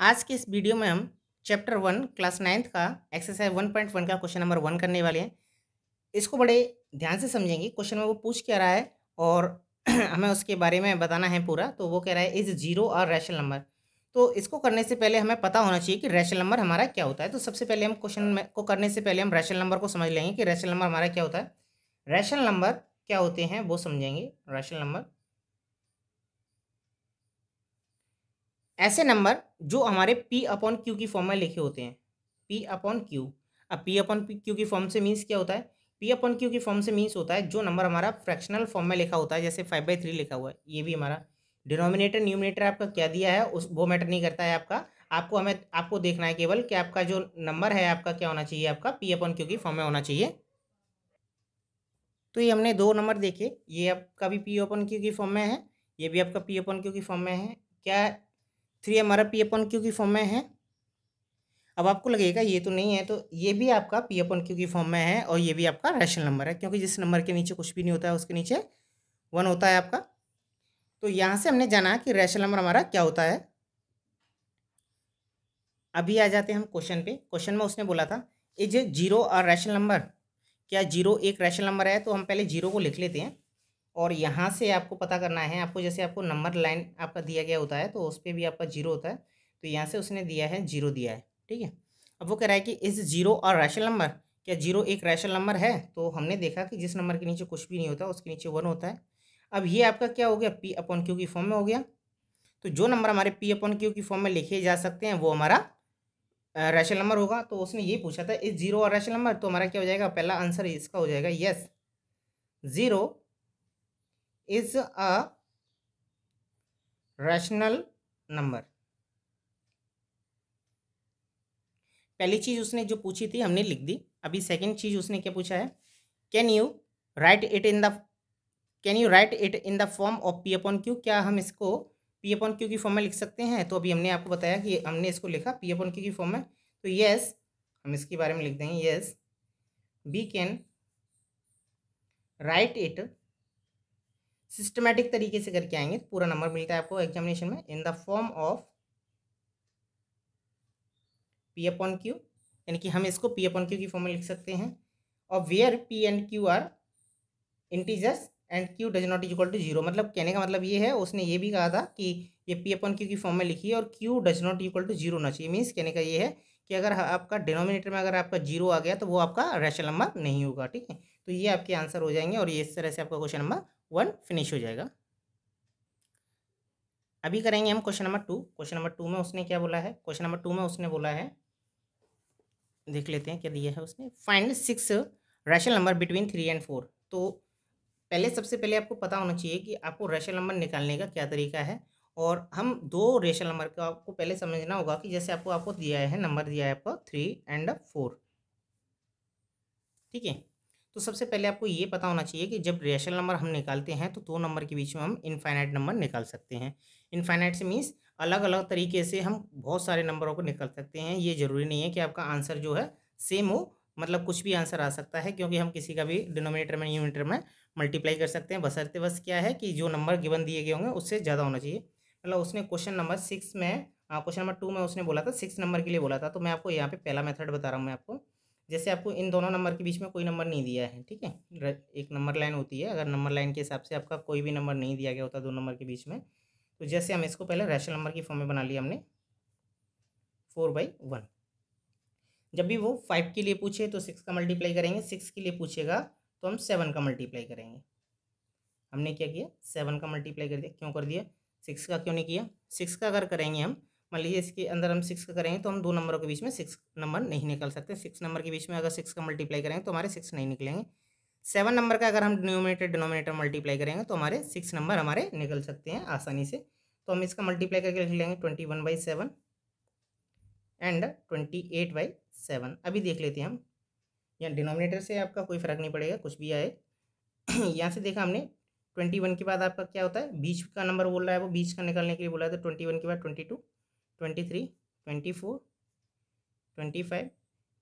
आज के इस वीडियो में हम चैप्टर वन क्लास नाइन्थ का एक्सरसाइज वन पॉइंट वन का क्वेश्चन नंबर वन करने वाले हैं इसको बड़े ध्यान से समझेंगे क्वेश्चन में वो पूछ क्या रहा है और हमें उसके बारे में बताना है पूरा तो वो कह रहा है इज जीरो और रैशनल नंबर तो इसको करने से पहले हमें पता होना चाहिए कि रैशनल नंबर हमारा क्या होता है तो सबसे पहले हम क्वेश्चन को करने से पहले हम रैशनल नंबर को समझ लेंगे कि रैशनल नंबर हमारा क्या होता है रैशनल नंबर क्या होते हैं वो समझेंगे रैशनल नंबर ऐसे नंबर जो हमारे पी अपॉन क्यू की फॉर्म में लिखे होते हैं पी अपॉन क्यू अब पी अपॉन क्यू की फॉर्म से मीन्स क्या होता है पी अपॉन क्यू की फॉर्म से मीन्स होता है जो नंबर हमारा फ्रैक्शनल फॉर्म में लिखा होता है जैसे फाइव बाई थ्री लिखा हुआ है ये भी हमारा डिनोमिनेटर न्यूमिनेटर आपका क्या दिया है उस वो मैटर नहीं करता है आपका आपको हमें आपको देखना है केवल कि आपका जो नंबर है आपका क्या होना चाहिए आपका पी अपन क्यू की फॉर्म में होना चाहिए तो ये हमने दो नंबर देखे ये आपका भी पी ओपन क्यू की फॉर्म में है ये भी आपका पी अपन क्यू की फॉर्म में है क्या थ्री हमारा पी अपन क्यू की फॉर्म में है अब आपको लगेगा ये तो नहीं है तो ये भी आपका पी अपन क्यू की फॉर्म में है और ये भी आपका रैशनल नंबर है क्योंकि जिस नंबर के नीचे कुछ भी नहीं होता है उसके नीचे वन होता है आपका तो यहाँ से हमने जाना कि रैशनल नंबर हमारा क्या होता है अभी आ जाते हैं हम क्वेश्चन पे क्वेश्चन में उसने बोला था इज जीरो और रैशनल नंबर क्या जीरो एक रैशनल नंबर है तो हम पहले जीरो को लिख लेते हैं और यहाँ से आपको पता करना है आपको जैसे आपको नंबर लाइन आपका दिया गया होता है तो उस पर भी आपका जीरो होता है तो यहाँ से उसने दिया है जीरो दिया है ठीक है अब वो कह रहा है कि इस जीरो और रैशल नंबर क्या जीरो एक रैशल नंबर है तो हमने देखा कि जिस नंबर के नीचे कुछ भी नहीं होता उसके नीचे वन होता है अब ये आपका क्या हो गया पी अपॉन क्यू की फॉर्म में हो गया तो जो नंबर हमारे पी अपॉन क्यू की फॉर्म में लिखे जा सकते हैं वो हमारा रैशल नंबर होगा तो उसने ये पूछा था इस जीरो और रैशल नंबर तो हमारा क्या हो जाएगा पहला आंसर इसका हो जाएगा yes zero is a rational number पहली चीज उसने जो पूछी थी हमने लिख दी अभी सेकंड चीज उसने क्या पूछा है can you write it in the can you write it in the form of p upon q क्या हम इसको पी अपॉन क्यू की फॉर्म में लिख सकते हैं तो अभी हमने आपको बताया कि हमने इसको लिखा पी अपॉन क्यू की फॉर्म में तो यस हम इसके बारे में लिख देंगे yes we can write it systematic तरीके से करके आएंगे तो पूरा नंबर मिलता है आपको एग्जामिनेशन में in the form of p upon q यानी कि हम इसको पी अपॉन क्यू की फॉर्म में लिख सकते हैं और where p and q are integers and q does not is equal to zero मतलब कहने का मतलब ये है उसने ये भी कहा था कि ये पी अपॉन क्यू की फॉर्म में लिखी है और q does not equal to zero होना चाहिए मीन्स कहने का ये है कि अगर आपका डिनोमिनेटर में अगर आपका जीरो आ गया तो वो आपका रेशनल नंबर नहीं होगा ठीक है तो ये आपके आंसर हो जाएंगे और ये इस तरह से आपका क्वेश्चन नंबर वन फिनिश हो जाएगा अभी करेंगे हम question number two question number two में उसने क्या बोला है क्वेश्चन नंबर टू में उसने बोला है देख लेते हैं क्या दिया है उसने find six rational number between three and four तो पहले सबसे पहले आपको पता होना चाहिए कि आपको रेशनल नंबर निकालने का क्या तरीका है और हम दो रेशनल नंबर को आपको पहले समझना होगा कि जैसे आपको आपको दिया है नंबर दिया है आपको थ्री एंड फोर ठीक है तो सबसे पहले आपको ये पता होना चाहिए कि जब रेशनल नंबर हम निकालते हैं तो दो नंबर के बीच में हम इनफाइनाइट नंबर निकाल सकते हैं इनफाइनाइट से मीन्स अलग अलग तरीके से हम बहुत सारे नंबरों को निकाल सकते हैं ये ज़रूरी नहीं है कि आपका आंसर जो है सेम हो मतलब कुछ भी आंसर आ सकता है क्योंकि हम किसी का भी डिनोमिनेटर में यूनिटर में मल्टीप्लाई कर सकते हैं बसरते बस क्या है कि जो नंबर गिवन दिए गए होंगे उससे ज़्यादा होना चाहिए मतलब उसने क्वेश्चन नंबर सिक्स में क्वेश्चन नंबर टू में उसने बोला था सिक्स नंबर के लिए बोला था तो मैं आपको यहाँ पे पहला मेथड बता रहा हूँ मैं आपको जैसे आपको इन दोनों नंबर के बीच में कोई नंबर नहीं दिया है ठीक है एक नंबर लाइन होती है अगर नंबर लाइन के हिसाब से आपका कोई भी नंबर नहीं दिया गया होता दो नंबर के बीच में तो जैसे हम इसको पहले रैशनल नंबर की फॉर्म में बना लिया हमने फोर बाई वन जब भी वो फाइव के लिए पूछे तो सिक्स का मल्टीप्लाई करेंगे सिक्स के लिए पूछेगा तो हम सेवन का मल्टीप्लाई करेंगे हमने क्या किया सेवन का मल्टीप्लाई कर दिया क्यों कर दिया सिक्स का क्यों नहीं किया सिक्स का अगर करेंगे हम मान लीजिए इसके अंदर हम सिक्स का करेंगे तो हम दो नंबरों के बीच में सिक्स नंबर नहीं निकल सकते सिक्स नंबर के बीच में अगर सिक्स का मल्टीप्लाई करेंगे तो हमारे सिक्स नहीं निकलेंगे सेवन नंबर का अगर हम डिनोमिनेटर डिनोमिनेटर मल्टीप्लाई करेंगे तो हमारे सिक्स नंबर हमारे निकल सकते हैं आसानी से तो हम इसका मल्टीप्लाई करके लिख लेंगे twenty one by seven and twenty eight by seven अभी देख लेते हैं हम यहाँ डिनोमिनेटर से आपका कोई फर्क नहीं पड़ेगा कुछ भी आए यहाँ से देखा हमने ट्वेंटी वन के बाद आपका क्या होता है बीच का नंबर बोल रहा है वो बीच का निकालने के लिए बोला था तो ट्वेंटी वन के बाद twenty two twenty three twenty four twenty five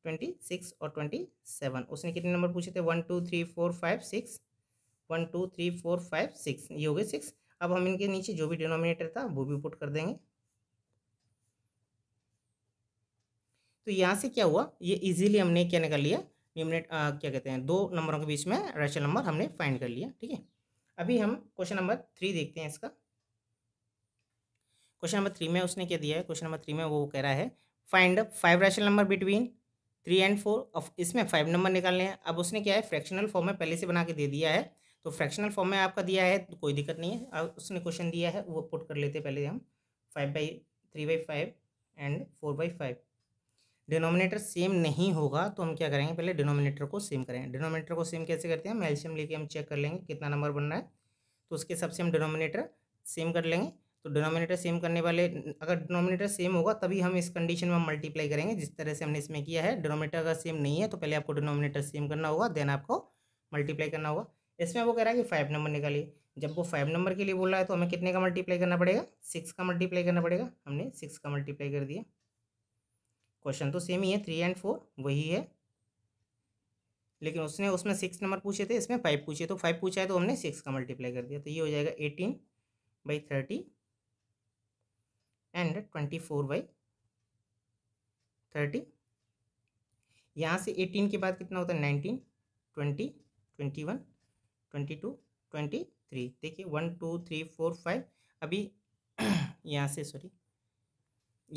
twenty six और ट्वेंटी सेवन उसने कितने नंबर पूछे थे one two three four five six one two three four five six ये हो गए सिक्स अब हम इनके नीचे जो भी डिनोमिनेटर था वो भी पुट कर देंगे तो यहाँ से क्या हुआ ये इजीली हमने क्या निकाल लिया न्यूमिनेट क्या कहते हैं दो नंबरों के बीच में रेशनल नंबर हमने फाइंड कर लिया ठीक है अभी हम क्वेश्चन नंबर थ्री देखते हैं इसका क्वेश्चन नंबर थ्री में उसने क्या दिया है क्वेश्चन नंबर थ्री में वो कह रहा है find five rational number between three and four of इसमें फाइव नंबर निकालने हैं अब उसने क्या है फ्रैक्शनल फॉर्म में पहले से बना के दे दिया है तो फ्रैक्शनल फॉर्म में आपका दिया है तो कोई दिक्कत नहीं है अब उसने क्वेश्चन दिया है वो पुट कर लेते पहले हम five by three by five and four by five denominator same नहीं होगा तो हम क्या करेंगे पहले डिनोमिनेटर को सेम करेंगे डिनोमिनेटर को सेम कैसे करते हैं मैल्शियम एल्शियम लेके हम चेक कर लेंगे कितना नंबर बन रहा है तो उसके हिसाब से हम डिनोमिनेटर सेम कर लेंगे तो डिनोमिनेटर सेम करने वाले अगर डिनोमिनेटर सेम होगा तभी हम इस कंडीशन में मल्टीप्लाई करेंगे जिस तरह से हमने इसमें किया है डिनोमिनेटर अगर सेम नहीं है तो पहले आपको डिनोमिनेटर सेम करना होगा देन आपको मल्टीप्लाई करना होगा इसमें वो कह रहा है कि फाइव नंबर निकालिए जब वो फाइव नंबर के लिए बोल रहा है तो हमें कितने का मल्टीप्लाई करना पड़ेगा सिक्स का मल्टीप्लाई करना पड़ेगा हमने सिक्स का मल्टीप्लाई कर दिया क्वेश्चन तो सेम ही है थ्री एंड फोर वही है लेकिन उसने उसमें सिक्स नंबर पूछे थे इसमें फाइव पूछे तो फाइव पूछा है तो हमने सिक्स का मल्टीप्लाई कर दिया तो ये हो जाएगा eighteen by thirty and twenty four by thirty यहाँ से एटीन के बाद कितना होता है nineteen twenty twenty one twenty two twenty three देखिए one two three four five अभी यहाँ से सॉरी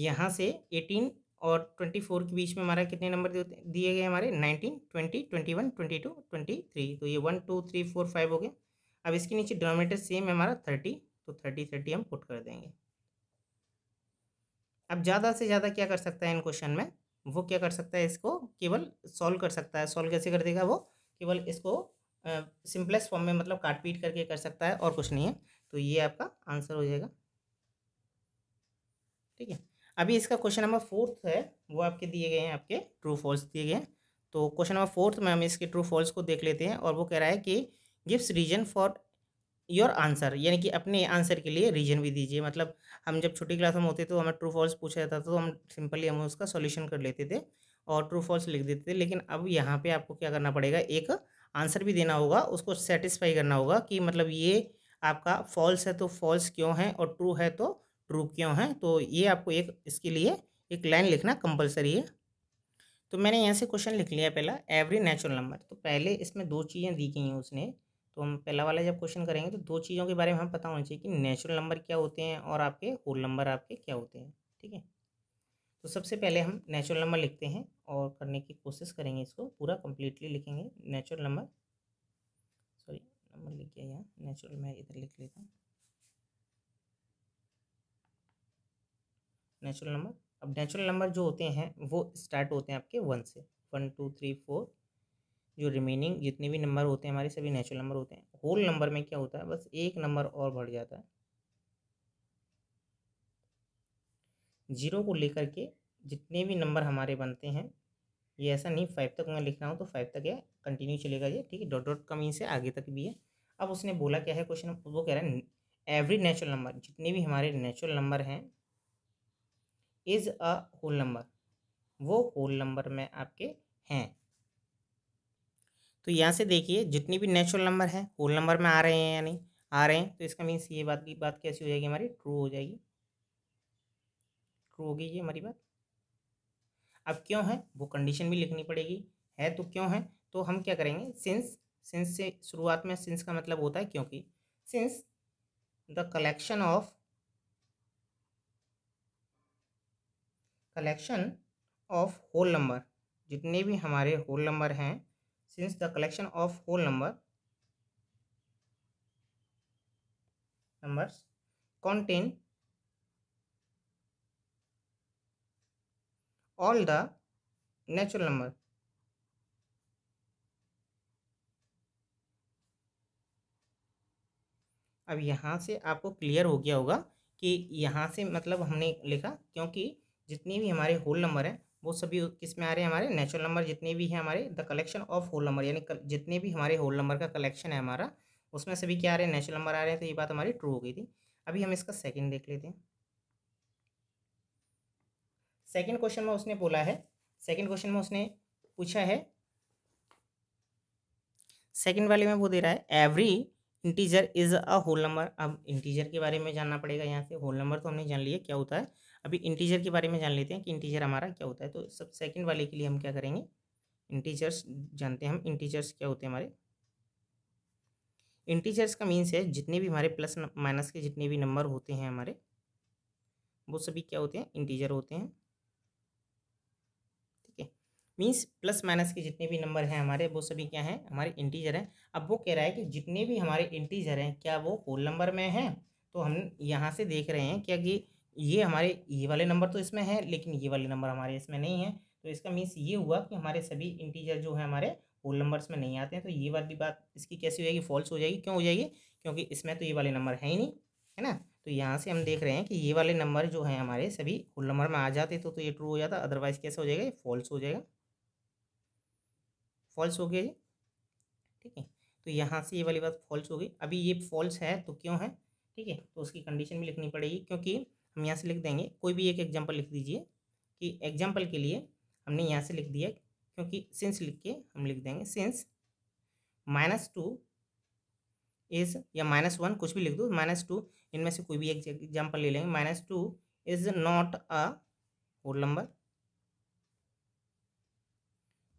यहाँ से एटीन और ट्वेंटी फोर के बीच में हमारा कितने नंबर दिए गए हमारे nineteen twenty twenty one twenty two twenty three तो ये one two three four five हो गए अब इसके नीचे डिनोमीटर सेम है हमारा थर्टी तो थर्टी थर्टी हम पुट कर देंगे अब ज़्यादा से ज़्यादा क्या कर सकता है इन क्वेश्चन में वो क्या कर सकता है इसको केवल सॉल्व कर सकता है सॉल्व कैसे कर देगा वो केवल इसको सिंपलेस्ट फॉर्म में मतलब काट पीट करके कर सकता है और कुछ नहीं है तो ये आपका आंसर हो जाएगा ठीक है अभी इसका क्वेश्चन नंबर फोर्थ है वो आपके दिए गए हैं आपके ट्रू फॉल्स दिए गए हैं तो क्वेश्चन नंबर फोर्थ में हम इसके ट्रू फॉल्स को देख लेते हैं और वो कह रहा है कि gives reason for your answer यानी कि अपने आंसर के लिए रीजन भी दीजिए मतलब हम जब छोटी क्लास में होते तो हमें ट्रू फॉल्स पूछा जाता था तो हम सिंपली हम उसका सॉल्यूशन कर लेते थे और ट्रू फॉल्स लिख देते थे लेकिन अब यहाँ पे आपको क्या करना पड़ेगा एक आंसर भी देना होगा उसको सेटिस्फाई करना होगा कि मतलब ये आपका फॉल्स है तो फॉल्स क्यों है और ट्रू है तो ट्रू क्यों है तो ये आपको एक इसके लिए एक लाइन लिखना कंपलसरी है तो मैंने यहाँ से क्वेश्चन लिख लिया पहला एवरी नेचुरल नंबर तो पहले इसमें दो चीज़ें दी गई हैं उसने तो हम पहला वाला जब क्वेश्चन करेंगे तो दो चीज़ों के बारे में हमें पता होना चाहिए कि नेचुरल नंबर क्या होते हैं और आपके होल नंबर आपके क्या होते हैं ठीक है तो सबसे पहले हम नेचुरल नंबर लिखते हैं और करने की कोशिश करेंगे इसको पूरा कम्प्लीटली लिखेंगे नेचुरल नंबर सॉरी नंबर लिख गया यहाँ नेचुरल मैं इधर लिख लेता हूँ नेचुरल नंबर अब नेचुरल नंबर जो होते हैं वो स्टार्ट होते हैं आपके वन से वन टू थ्री फोर जो रिमेनिंग जितने भी नंबर होते हैं हमारे सभी नेचुरल नंबर होते हैं होल नंबर में क्या होता है बस एक नंबर और बढ़ जाता है जीरो को लेकर के जितने भी नंबर हमारे बनते हैं ये ऐसा नहीं फाइव तक मैं लिख रहा हूँ तो फाइव तक है कंटिन्यू चलेगा ये ठीक है डॉट डॉट कमी से आगे तक भी है अब उसने बोला क्या है क्वेश्चन वो कह रहा है एवरी नेचुरल नंबर जितने भी हमारे natural number is a a whole नंबर वो होल नंबर में आपके हैं तो यहाँ से देखिए जितनी भी नेचुरल नंबर है होल नंबर में आ रहे हैं या नहीं आ रहे हैं तो इसका मीन्स ये बात की बात कैसी हो जाएगी हमारी ट्रू हो जाएगी ट्रू होगी ये हमारी बात अब क्यों है वो कंडीशन भी लिखनी पड़ेगी है तो क्यों है तो हम क्या करेंगे सिंस सिंस से शुरुआत में सिंस का मतलब होता है क्योंकि since the collection of collection of whole number जितने भी हमारे होल नंबर हैं since the collection of whole number numbers contain all the natural number अब यहाँ से आपको क्लियर हो गया होगा कि यहाँ से मतलब हमने लिखा क्योंकि जितनी भी हमारे होल नंबर है वो सभी किस में आ रहे हैं हमारे नेचुरल नंबर जितने भी हैं हमारे the collection of whole number यानी जितने भी हमारे होल नंबर का कलेक्शन है हमारा उसमें सभी क्या आ रहे हैं नेचुरल नंबर आ रहे हैं तो ये बात हमारी ट्रू हो गई थी अभी हम इसका सेकेंड देख लेते हैं सेकेंड क्वेश्चन में उसने बोला है सेकेंड क्वेश्चन में उसने पूछा है सेकेंड वाले में वो दे रहा है every integer is a whole number अब इंटीजर के बारे में जानना पड़ेगा यहाँ से होल नंबर तो हमने जान लिया क्या होता है अभी इंटीजर के बारे में जान लेते हैं कि इंटीजर हमारा क्या होता है तो सब सेकंड वाले के लिए हम क्या करेंगे इंटीजर्स जानते हैं हम इंटीजर्स क्या होते हैं हमारे इंटीजर्स का मीन्स है जितने भी हमारे प्लस माइनस के जितने भी नंबर होते हैं हमारे वो सभी क्या होते हैं इंटीजर होते हैं ठीक है मीन्स प्लस माइनस के जितने भी नंबर हैं हमारे वो सभी क्या हैं हमारे इंटीजर हैं अब वो कह रहा है कि जितने भी हमारे इंटीजर हैं क्या वो होल नंबर में हैं तो हम यहाँ से देख रहे हैं क्या कि ये हमारे ये वाले नंबर तो इसमें है लेकिन ये वाले नंबर हमारे इसमें नहीं है तो इसका मीन्स ये हुआ कि हमारे सभी इंटीजर जो है हमारे होल नंबर्स में नहीं आते हैं तो ये वाली बात इसकी कैसी हो जाएगी फॉल्स हो जाएगी क्यों हो जाएगी क्योंकि इसमें तो ये वाले नंबर है ही नहीं है ना तो यहाँ से हम देख रहे हैं कि ये वाले नंबर जो है हमारे सभी होल नंबर में आ जाते तो तो ये ट्रू हो जाता अदरवाइज कैसे हो जाएगा ये फॉल्स हो जाएगा फॉल्स हो गया जी ठीक है तो यहाँ से ये वाली बात फॉल्स हो गई अभी ये फॉल्स है तो क्यों है ठीक है तो उसकी कंडीशन भी लिखनी पड़ेगी क्योंकि हम यहाँ से लिख देंगे कोई भी एक एग्जाम्पल लिख दीजिए कि एग्जाम्पल के लिए हमने यहाँ से लिख दिया क्योंकि सिंस लिख के हम लिख देंगे सिंस माइनस टू इज़ या माइनस वन कुछ भी लिख दो माइनस टू इनमें से कोई भी एक एग्जाम्पल ले लेंगे minus two is not a whole number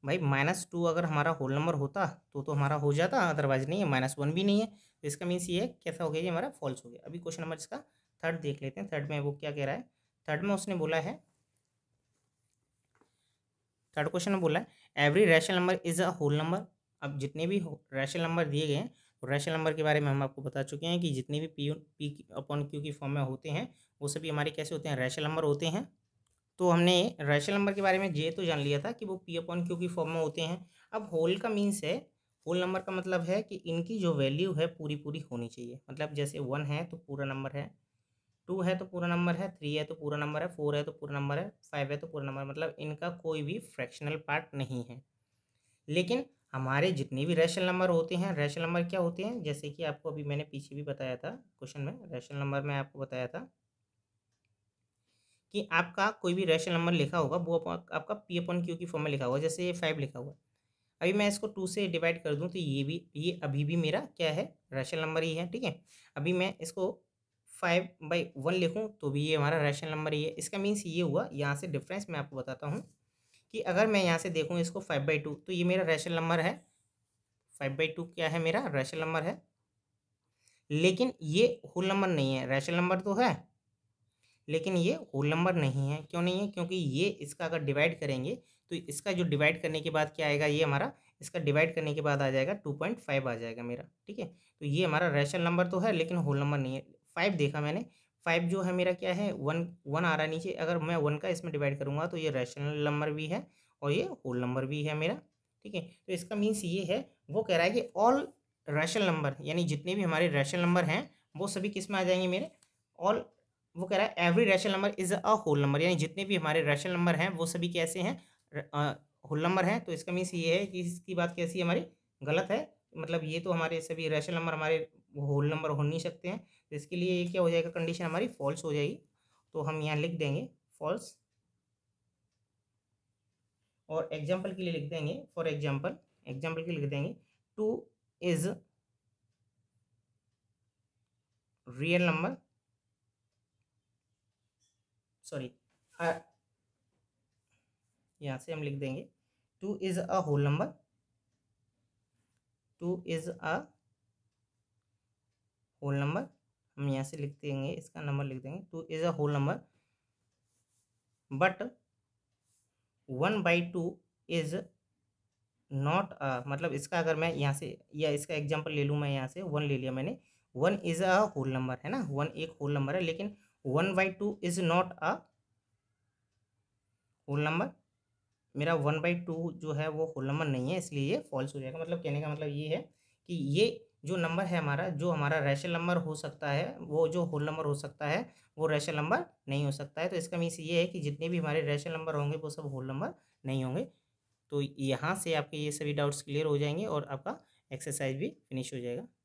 भाई माइनस टू अगर हमारा होल नंबर होता तो तो हमारा हो जाता अदरवाइज नहीं है माइनस वन भी नहीं है तो इसका मीन्स ये कैसा हो गया ये हमारा फॉल्स हो गया अभी क्वेश्चन नंबर इसका थर्ड देख लेते हैं थर्ड में वो क्या कह रहा है थर्ड में उसने बोला है थर्ड क्वेश्चन में बोला है every rational number is a whole number अब जितने भी रैशनल नंबर दिए गए हैं रैशनल तो नंबर के बारे में हम आपको बता चुके हैं कि जितने भी पी पी अपॉन क्यू की फॉर्म में होते हैं वो सभी हमारे कैसे होते हैं रैशनल नंबर होते हैं तो हमने रैशनल नंबर के बारे में ये तो जान लिया था कि वो पी अपॉन क्यू की फॉर्म में होते हैं अब होल का मीन्स है होल नंबर का मतलब है कि इनकी जो वैल्यू है पूरी पूरी होनी चाहिए मतलब जैसे वन है तो पूरा नंबर है टू है तो पूरा नंबर है थ्री है तो पूरा नंबर है फोर है तो पूरा नंबर है फाइव है तो पूरा नंबर मतलब इनका कोई भी फ्रैक्शनल पार्ट नहीं है लेकिन हमारे जितने भी रैशनल नंबर होते हैं रैशनल नंबर क्या होते हैं जैसे कि आपको अभी मैंने पीछे भी बताया था क्वेश्चन में रैशनल नंबर में आपको बताया था कि आपका कोई भी रैशनल नंबर लिखा होगा वो आपका पी अपन क्यू की फॉर्म में लिखा होगा जैसे ये फाइव लिखा हुआ अभी मैं इसको टू से डिवाइड कर दूँ तो ये भी ये अभी भी मेरा क्या है रैशनल नंबर ही है ठीक है अभी मैं इसको फाइव बाई वन लिखूँ तो भी ये हमारा रैशनल नंबर ही है इसका मीन्स ये हुआ यहाँ से डिफरेंस मैं आपको बताता हूँ कि अगर मैं यहाँ से देखूँ इसको फाइव बाई टू तो ये मेरा रैशनल नंबर है फाइव बाई टू क्या है मेरा रैशनल नंबर है लेकिन ये होल नंबर नहीं है रैशनल नंबर तो है लेकिन ये होल नंबर नहीं है क्यों नहीं है क्योंकि ये इसका अगर डिवाइड करेंगे तो इसका जो डिवाइड करने के बाद क्या आएगा ये हमारा इसका डिवाइड करने के बाद आ जाएगा टू पॉइंट फाइव आ जाएगा मेरा ठीक है तो ये हमारा रैशनल नंबर तो है लेकिन होल नंबर नहीं है फाइव देखा मैंने फाइव जो है मेरा क्या है वन वन आ रहा नीचे अगर मैं वन का इसमें डिवाइड करूँगा तो ये रैशनल नंबर भी है और ये होल नंबर भी है मेरा ठीक है तो इसका मीन्स ये है वो कह रहा है कि ऑल रैशनल नंबर यानी जितने भी हमारे रैशनल नंबर हैं वो सभी किस में आ जाएंगे मेरे ऑल वो कह रहा है every rational number is a whole number यानी जितने भी हमारे रैशनल नंबर हैं वो सभी कैसे हैं होल नंबर हैं तो इसका मीन्स ये है कि इसकी बात कैसी है हमारी गलत है मतलब ये तो हमारे सभी रैशनल नंबर हमारे होल नंबर हो नहीं सकते हैं तो इसके लिए ये क्या हो जाएगा कंडीशन हमारी फॉल्स हो जाएगी तो हम यहाँ लिख देंगे फॉल्स और एग्जाम्पल के लिए लिख देंगे फॉर एग्जाम्पल एग्जाम्पल के लिए लिख देंगे two is real number sorry यहाँ से हम लिख देंगे two is a whole number two is a whole number हम यहाँ से लिख देंगे इसका नंबर लिख देंगे two is a whole number but one by two is not मतलब इसका अगर मैं यहाँ से या इसका एग्जाम्पल ले लूँ मैं यहाँ से वन ले लिया मैंने one is a whole number है ना वन एक होल नंबर है लेकिन one by two is not a whole number मेरा वन बाई टू जो है वो होल नंबर नहीं है इसलिए ये फॉल्स हो जाएगा मतलब कहने का मतलब ये है कि ये जो नंबर है हमारा जो हमारा रेशल नंबर हो सकता है वो जो होल नंबर हो सकता है वो रेशल नंबर नहीं हो सकता है तो इसका मीन्स ये है कि जितने भी हमारे रेशल नंबर होंगे वो सब होल नंबर नहीं होंगे तो यहाँ से आपके ये सभी डाउट्स क्लियर हो जाएंगे और आपका एक्सरसाइज भी फिनिश हो जाएगा